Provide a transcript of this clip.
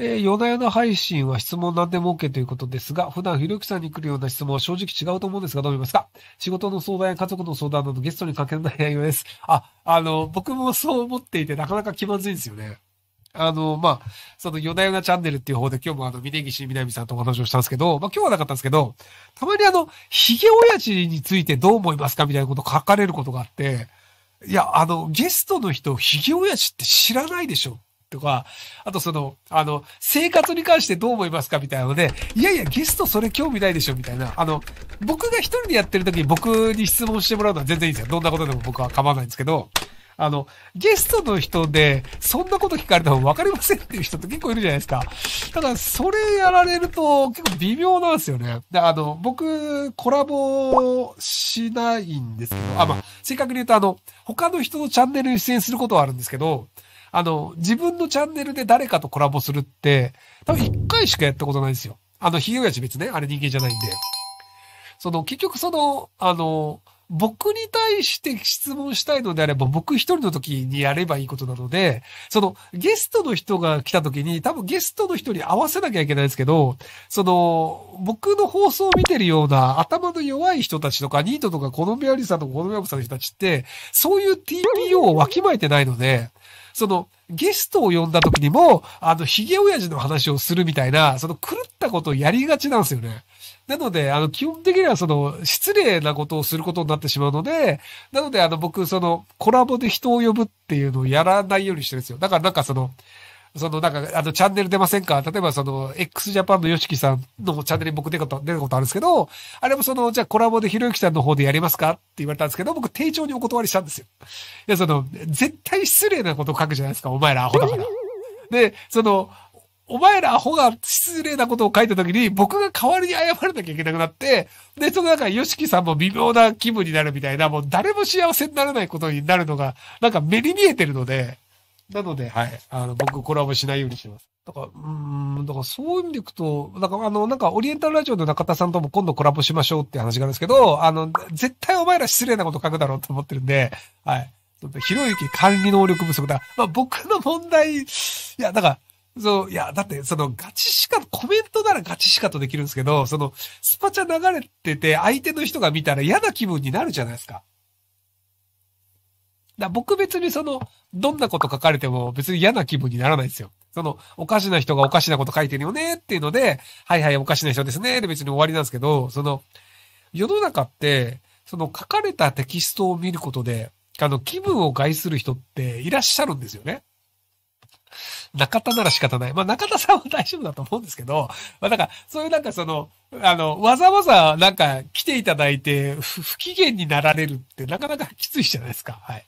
えー、夜な夜な配信は質問何でも OK ということですが、普段ひろゆきさんに来るような質問は正直違うと思うんですが、どう思いますか仕事の相談や家族の相談などゲストにかけない内容です。あ、あの、僕もそう思っていてなかなか気まずいんですよね。あの、まあ、その、よなよなチャンネルっていう方で今日もあの、峯岸みなみさんとお話をしたんですけど、まあ、今日はなかったんですけど、たまにあの、ヒゲ親父についてどう思いますかみたいなこと書かれることがあって、いや、あの、ゲストの人、ヒゲ親父って知らないでしょとか、あとその、あの、生活に関してどう思いますかみたいなので、いやいや、ゲストそれ興味ないでしょみたいな。あの、僕が一人でやってる時に僕に質問してもらうのは全然いいんですよ。どんなことでも僕は構わないんですけど、あの、ゲストの人で、そんなこと聞かれ方が分かりませんっていう人って結構いるじゃないですか。ただ、それやられると結構微妙なんですよね。で、あの、僕、コラボしないんですけど、あ、まあ、正確に言うと、あの、他の人のチャンネルに出演することはあるんですけど、あの、自分のチャンネルで誰かとコラボするって、多分一回しかやったことないんですよ。あの、ひげおやじ別ね。あれ人間じゃないんで。その、結局その、あの、僕に対して質問したいのであれば、僕一人の時にやればいいことなので、そのゲストの人が来た時に、多分ゲストの人に合わせなきゃいけないですけど、その、僕の放送を見てるような頭の弱い人たちとか、ニートとか、好みありさんとか、好みありさんの人たちって、そういう TPO をわきまえてないので、その、ゲストを呼んだ時にも、あの、ヒゲ親父の話をするみたいな、その狂ったことをやりがちなんですよね。なので、あの、基本的にはその、失礼なことをすることになってしまうので、なので、あの、僕、その、コラボで人を呼ぶっていうのをやらないようにしてるんですよ。だからなんかその、そのなんか、あの、チャンネル出ませんか例えばその、x ジャパンの yoshiki さんのチャンネルに僕出たこと、出たことあるんですけど、あれもその、じゃあコラボでひろゆきさんの方でやりますかって言われたんですけど、僕、丁重にお断りしたんですよ。いや、その、絶対失礼なことを書くじゃないですか、お前らアホだから。で、その、お前らアホが失礼なことを書いた時に、僕が代わりに謝らなきゃいけなくなって、で、そのなんか、ヨシキさんも微妙な気分になるみたいな、もう誰も幸せにならないことになるのが、なんか目に見えてるので、なので、はい、あの、僕コラボしないようにします。だから、うん、だからそういう意味でいくと、だからあの、なんかオリエンタルラジオの中田さんとも今度コラボしましょうって話があるんですけど、あの、絶対お前ら失礼なこと書くだろうと思ってるんで、はい。ひろゆき管理能力不足だ。まあ僕の問題、いや、だから、そう、いや、だって、その、ガチしか、コメントならガチしかとできるんですけど、その、スパチャ流れてて、相手の人が見たら嫌な気分になるじゃないですか。だ僕別にその、どんなこと書かれても別に嫌な気分にならないんですよ。その、おかしな人がおかしなこと書いてるよねっていうので、はいはいおかしな人ですねで別に終わりなんですけど、その、世の中って、その書かれたテキストを見ることで、あの、気分を害する人っていらっしゃるんですよね。中田なら仕方ない。まあ中田さんは大丈夫だと思うんですけど、まあだから、そういうなんかその、あの、わざわざなんか来ていただいて、不機嫌になられるってなかなかきついじゃないですか。はい。